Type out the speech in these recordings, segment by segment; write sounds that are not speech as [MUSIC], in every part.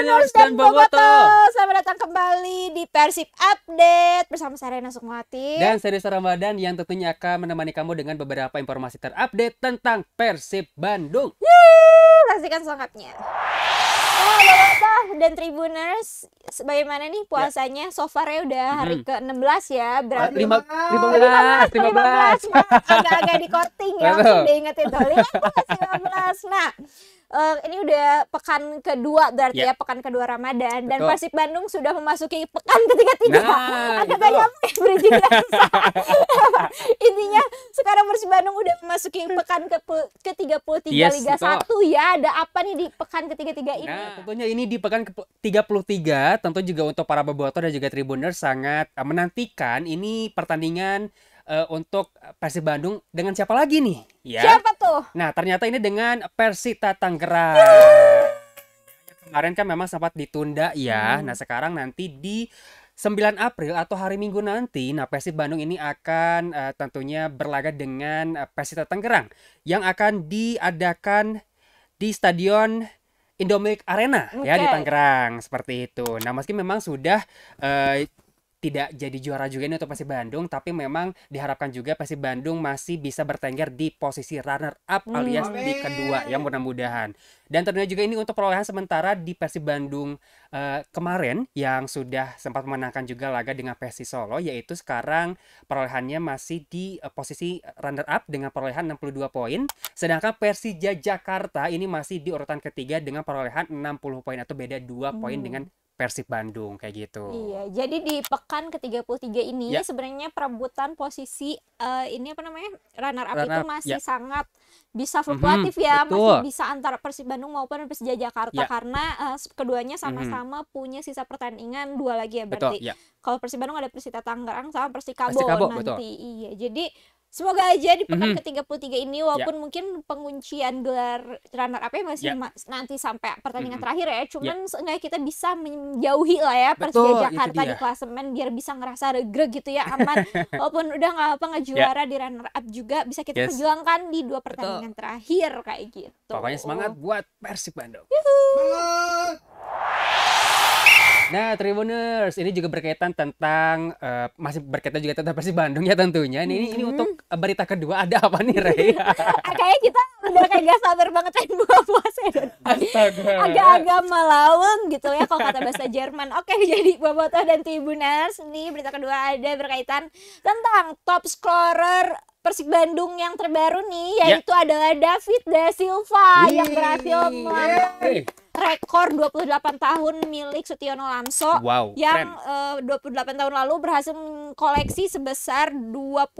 Banyers dan Boboto. Selamat datang kembali di Persib Update bersama saya Rena Sukmawati dan saya Desa Ramadan yang tentunya akan menemani kamu dengan beberapa informasi terupdate tentang Persib Bandung. Wuh, saksikan selengkapnya. Oh, dan Tribuners, bagaimana nih ya. puasanya? Ya. So far ya udah hari hmm. ke-16 ya, berarti lima, lima, 15, 15, 15. 15. Agak-agak di korting ya, langsung diingetin tuh. ya. Mas. Nah, uh, ini udah pekan kedua berarti yeah. ya pekan kedua Ramadan Betul. dan Persib Bandung sudah memasuki pekan ketiga tiga. Nah, Ada banyak berizin [LAUGHS] Intinya sekarang Persib Bandung udah memasuki pekan ke ke 33 yes, Liga betul. ya. Ada apa nih di pekan ketiga-tiga ini? Nah, tentunya ini di pekan ke tiga tentu juga untuk para bobotoh dan juga tribuner sangat eh, menantikan ini pertandingan uh, untuk Persib Bandung dengan siapa lagi nih? Ya. Siapa tuh? Nah, ternyata ini dengan Persita Tangerang. Yeah. Kemarin kan memang sempat ditunda ya. Hmm. Nah, sekarang nanti di 9 April atau hari Minggu nanti, nah Persib Bandung ini akan uh, tentunya berlaga dengan uh, Persita Tangerang yang akan diadakan di Stadion indomilk Arena okay. ya di Tangerang seperti itu. Nah, meski memang sudah uh, tidak jadi juara juga ini untuk Persib Bandung tapi memang diharapkan juga Persib Bandung masih bisa bertengger di posisi runner up mm. alias Amin. di kedua yang mudah-mudahan dan tentunya juga ini untuk perolehan sementara di Persib Bandung uh, kemarin yang sudah sempat menangkan juga laga dengan Persi Solo yaitu sekarang perolehannya masih di uh, posisi runner up dengan perolehan 62 poin sedangkan Persija Jakarta ini masih di urutan ketiga dengan perolehan 60 poin atau beda 2 poin mm. dengan Persib Bandung kayak gitu. Iya, jadi di pekan ke-33 ini ya. sebenarnya perebutan posisi uh, ini apa namanya? runner up runner itu masih ya. sangat bisa mhm, fluktuatif mm -hmm, ya, betul. masih bisa antara Persib Bandung maupun Persija Jakarta ya. karena uh, keduanya mhm. sama-sama mm -hmm. punya sisa pertandingan dua lagi ya berarti. Betul, ya. Kalau Persib Bandung ada Persita Tangerang sama Persikabo, Persikabo nanti. Betul. Iya, jadi Semoga aja di pekan mm -hmm. ke-33 ini ya. walaupun yeah. mungkin penguncian gelar runner up masih yeah. ma nanti sampai pertandingan mm -hmm. terakhir ya. ya. Cuman yeah. seenggaknya kita bisa menjauhi lah ya Persija Jakarta di klasemen biar bisa ngerasa regreg gitu ya aman. [LAUGHS] walaupun udah nggak apa nggak ya. juara yeah. di runner up juga bisa kita yes. perjuangkan di dua pertandingan Betul. terakhir kayak gitu. Pokoknya semangat buat Persib Bandung. Yuhu. Semangat. Nah, Tribuners, ini juga berkaitan tentang uh, masih berkaitan juga tentang Persib Bandung ya tentunya. Ini hmm. ini mm-hmm. untuk eh, berita kedua ada apa nih, Rey? [LAUGHS] Ah, kayaknya kita udah kayak gak sabar banget pengen buka puasa ya. Agak-agak malaweng gitu ya kalau kata bahasa Jerman. Oke, [LAUGHS] jadi Boboto dan Tribuners, ini berita kedua ada berkaitan tentang top scorer Persib Bandung yang terbaru nih ya. yaitu yeah. adalah David da Silva yang berhasil melampaui rekor 28 tahun milik Sutiono Lamso wow, yang keren. Eh, uh, 28 tahun lalu berhasil koleksi sebesar 21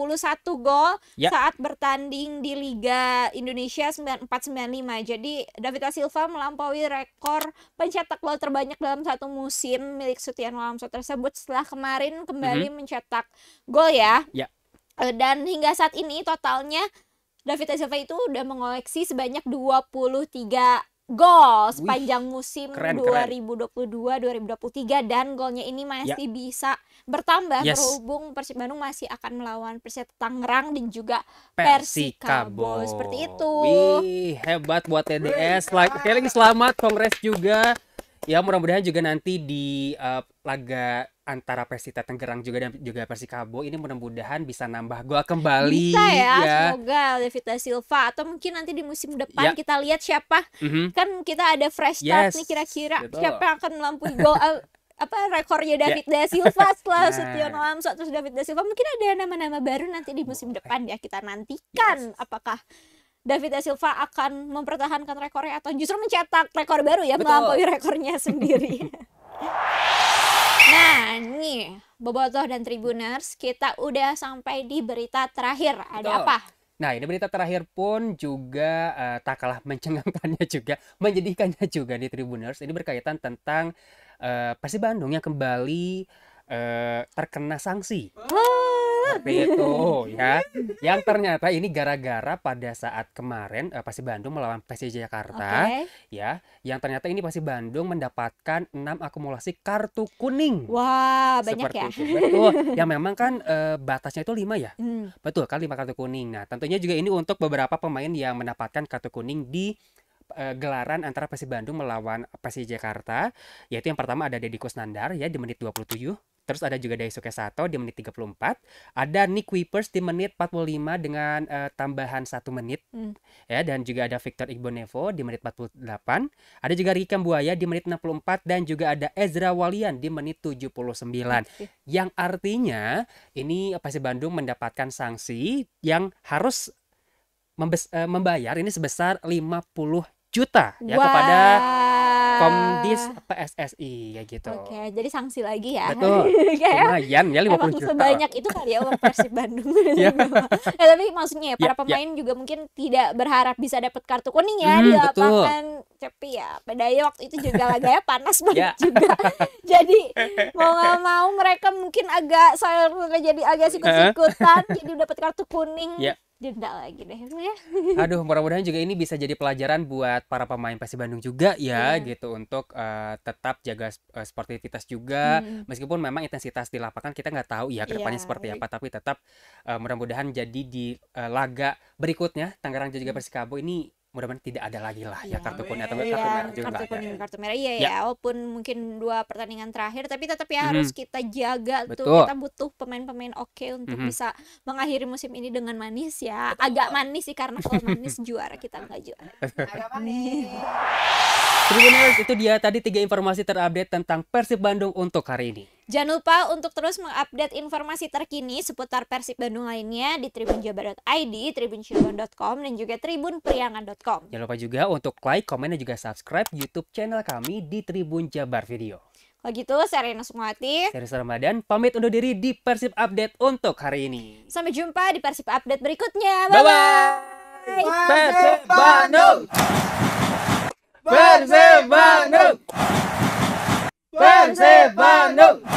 gol ya. saat bertanding di Liga Indonesia 9495. Jadi David Silva melampaui rekor pencetak gol terbanyak dalam satu musim milik Sutiono Lamso tersebut setelah kemarin kembali mm -hmm. mencetak gol ya. ya. Uh, dan hingga saat ini totalnya David Silva itu udah mengoleksi sebanyak 23 gol sepanjang Wih, musim keren, 2022-2023 dan golnya ini masih ya. bisa bertambah yes. berhubung Persib Bandung masih akan melawan Persib Tangerang dan juga Persikabo. Seperti itu. Wih, hebat buat TDS. Like, selamat kongres juga ya mudah-mudahan juga nanti di uh, laga antara Persita Tangerang juga dan juga Persikabo ini mudah-mudahan bisa nambah gol kembali bisa ya, ya. semoga David Silva atau mungkin nanti di musim depan ya. kita lihat siapa mm-hmm. kan kita ada fresh start yes. nih kira-kira siapa yang akan melampaui gol eh, apa rekornya ya. David yeah. da Silva [LAUGHS] setelah nah. Setiono Lamso terus David da Silva mungkin ada nama-nama baru nanti di musim depan ya kita nantikan yes. apakah David da Silva akan mempertahankan rekornya atau justru mencetak rekor baru ya Betul. melampaui rekornya [LAUGHS] sendiri. nah, nih Bobotoh dan Tribuners, kita udah sampai di berita terakhir. Ada Betul. apa? Nah, ini berita terakhir pun juga uh, tak kalah mencengangkannya juga, [LAUGHS] menjadikannya juga di Tribuners. Ini berkaitan tentang uh, Persib Bandung yang kembali uh, terkena sanksi. Oh seperti itu ya yang ternyata ini gara-gara pada saat kemarin uh, eh, pasti Bandung melawan PSJ Jakarta okay. ya yang ternyata ini pasti Bandung mendapatkan 6 akumulasi kartu kuning wah wow, banyak ya. seperti ya itu. betul [LAUGHS] yang memang kan uh, batasnya itu 5 ya hmm. betul kan 5 kartu kuning nah tentunya juga ini untuk beberapa pemain yang mendapatkan kartu kuning di eh, gelaran antara Persib Bandung melawan Persija Jakarta yaitu yang pertama ada Deddy Kusnandar ya di menit 27 Terus ada juga Daisuke Sato di menit 34, ada Nick Weepers di menit 45 dengan uh, tambahan satu menit. Hmm. Ya, dan juga ada Victor Igbonevo di menit 48, ada juga Ricky Buaya di menit 64 dan juga ada Ezra Walian di menit 79. Hmm. Yang artinya ini Persib Bandung mendapatkan sanksi yang harus eh, membayar ini sebesar 50 juta ya wow. kepada Komdis iya. PSSI ya gitu. Oke, okay, jadi sanksi lagi ya. Betul. [LAUGHS] Lumayan ya 50 puluh juta. sebanyak itu kali ya uang [LAUGHS] Persib Bandung. ya. ya, [LAUGHS] tapi maksudnya ya iya, para ya, pemain ya. juga mungkin tidak berharap bisa dapat kartu kuning ya hmm, di lapangan. Tapi ya pada waktu itu juga laganya panas banget iya. juga. jadi mau gak mau mereka mungkin agak saya jadi agak sikut-sikutan jadi dapat kartu kuning. Ya jeda lagi deh ya. Aduh, mudah-mudahan juga ini bisa jadi pelajaran buat para pemain Persib Bandung juga ya, hmm. gitu untuk uh, tetap jaga uh, sportivitas juga, hmm. meskipun memang intensitas di lapangan kita nggak tahu ya kedepannya iya. yeah. seperti apa, tapi tetap uh, mudah-mudahan jadi di uh, laga berikutnya Tangerang juga juga mm. Persikabo ini mudah-mudahan tidak ada lagi lah ya, ya kartu kuning atau ya, kartu merah iya, juga kartu kuning kartu merah iya ya. ya walaupun mungkin dua pertandingan terakhir tapi tetap ya harus kita jaga tuh kita butuh pemain-pemain oke untuk bisa mengakhiri musim ini dengan manis ya agak manis sih karena kalau manis [LAUGHS] juara kita nggak juara agak manis [LAUGHS] Tribuners, itu dia tadi tiga informasi terupdate tentang Persib Bandung untuk hari ini. Jangan lupa untuk terus mengupdate informasi terkini seputar Persib Bandung lainnya di tribunjabar.id, tribunjabar.com, dan juga tribunpriangan.com. Jangan lupa juga untuk like, komen, dan juga subscribe YouTube channel kami di Tribun Jabar Video. Kalau gitu, saya Rena Sumati. Saya Ramadan, pamit undur diri di Persib Update untuk hari ini. Sampai jumpa di Persib Update berikutnya. Bye-bye. Persib Bandung! Vem, Zé, vai, não! Vem, Zé, vai, não!